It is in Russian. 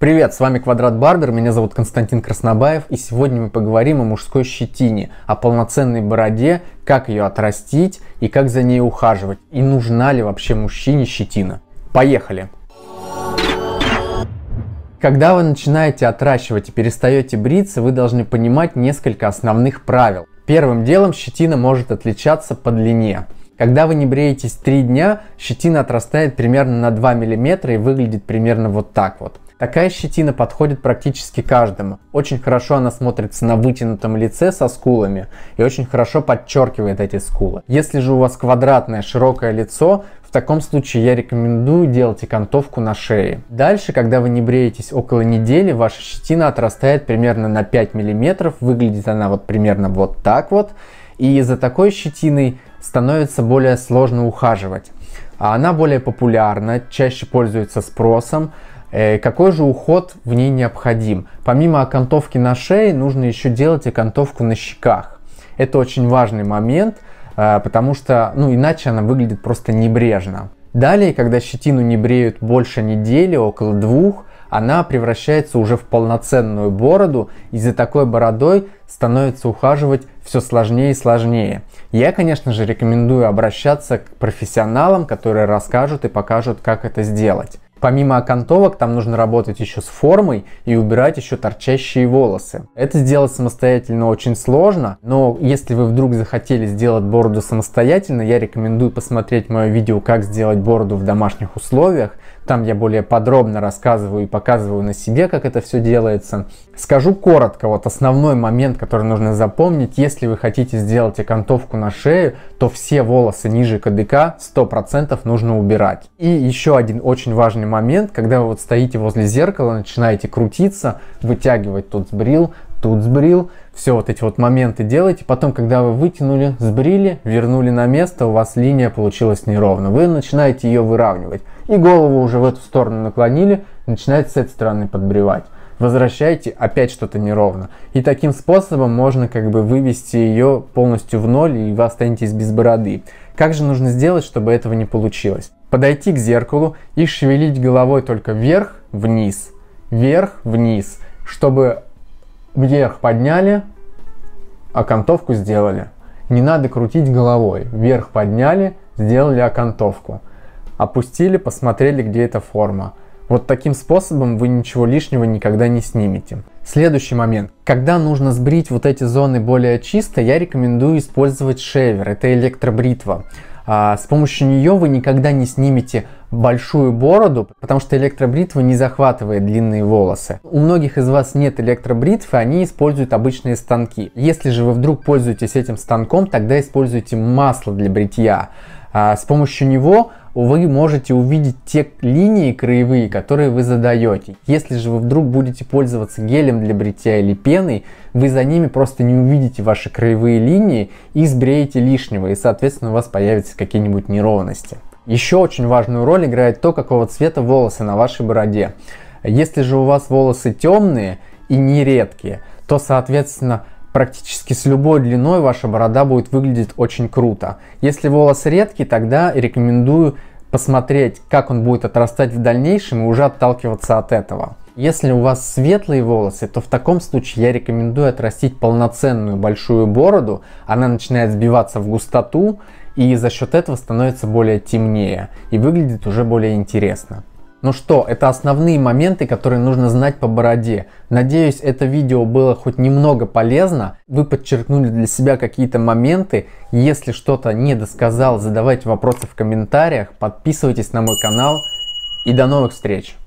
Привет, с вами Квадрат Барбер, меня зовут Константин Краснобаев, и сегодня мы поговорим о мужской щетине, о полноценной бороде, как ее отрастить и как за ней ухаживать, и нужна ли вообще мужчине щетина. Поехали! Когда вы начинаете отращивать и перестаете бриться, вы должны понимать несколько основных правил. Первым делом щетина может отличаться по длине. Когда вы не бреетесь 3 дня, щетина отрастает примерно на 2 мм и выглядит примерно вот так вот. Такая щетина подходит практически каждому. Очень хорошо она смотрится на вытянутом лице со скулами и очень хорошо подчеркивает эти скулы. Если же у вас квадратное широкое лицо, в таком случае я рекомендую делать окантовку на шее. Дальше, когда вы не бреетесь около недели, ваша щетина отрастает примерно на 5 мм, выглядит она вот примерно вот так вот, и за такой щетиной становится более сложно ухаживать. А она более популярна, чаще пользуется спросом, Э, какой же уход в ней необходим? Помимо окантовки на шее, нужно еще делать окантовку на щеках. Это очень важный момент, э, потому что ну, иначе она выглядит просто небрежно. Далее, когда щетину не бреют больше недели, около двух, она превращается уже в полноценную бороду, и за такой бородой становится ухаживать все сложнее и сложнее. Я, конечно же, рекомендую обращаться к профессионалам, которые расскажут и покажут, как это сделать. Помимо окантовок, там нужно работать еще с формой и убирать еще торчащие волосы. Это сделать самостоятельно очень сложно, но если вы вдруг захотели сделать бороду самостоятельно, я рекомендую посмотреть мое видео «Как сделать бороду в домашних условиях», там я более подробно рассказываю и показываю на себе, как это все делается. Скажу коротко, вот основной момент, который нужно запомнить. Если вы хотите сделать окантовку на шею, то все волосы ниже КДК 100% нужно убирать. И еще один очень важный момент, когда вы вот стоите возле зеркала, начинаете крутиться, вытягивать тот сбрил, тут сбрил, все вот эти вот моменты делайте. Потом, когда вы вытянули, сбрили, вернули на место, у вас линия получилась неровно. Вы начинаете ее выравнивать. И голову уже в эту сторону наклонили, начинаете с этой стороны подбривать. Возвращаете, опять что-то неровно. И таким способом можно как бы вывести ее полностью в ноль, и вы останетесь без бороды. Как же нужно сделать, чтобы этого не получилось? Подойти к зеркалу и шевелить головой только вверх-вниз, вверх-вниз, чтобы вверх подняли, окантовку сделали. Не надо крутить головой. Вверх подняли, сделали окантовку. Опустили, посмотрели, где эта форма. Вот таким способом вы ничего лишнего никогда не снимете. Следующий момент. Когда нужно сбрить вот эти зоны более чисто, я рекомендую использовать шевер. Это электробритва. А, с помощью нее вы никогда не снимете большую бороду, потому что электробритва не захватывает длинные волосы. У многих из вас нет электробритвы, они используют обычные станки. Если же вы вдруг пользуетесь этим станком, тогда используйте масло для бритья. А, с помощью него вы можете увидеть те линии краевые, которые вы задаете. Если же вы вдруг будете пользоваться гелем для бритья или пеной, вы за ними просто не увидите ваши краевые линии и сбреете лишнего, и соответственно у вас появятся какие-нибудь неровности. Еще очень важную роль играет то, какого цвета волосы на вашей бороде. Если же у вас волосы темные и нередкие, то соответственно Практически с любой длиной ваша борода будет выглядеть очень круто. Если волос редкий, тогда рекомендую посмотреть, как он будет отрастать в дальнейшем и уже отталкиваться от этого. Если у вас светлые волосы, то в таком случае я рекомендую отрастить полноценную большую бороду. Она начинает сбиваться в густоту и за счет этого становится более темнее и выглядит уже более интересно. Ну что, это основные моменты, которые нужно знать по бороде. Надеюсь, это видео было хоть немного полезно. Вы подчеркнули для себя какие-то моменты. Если что-то не досказал, задавайте вопросы в комментариях. Подписывайтесь на мой канал. И до новых встреч!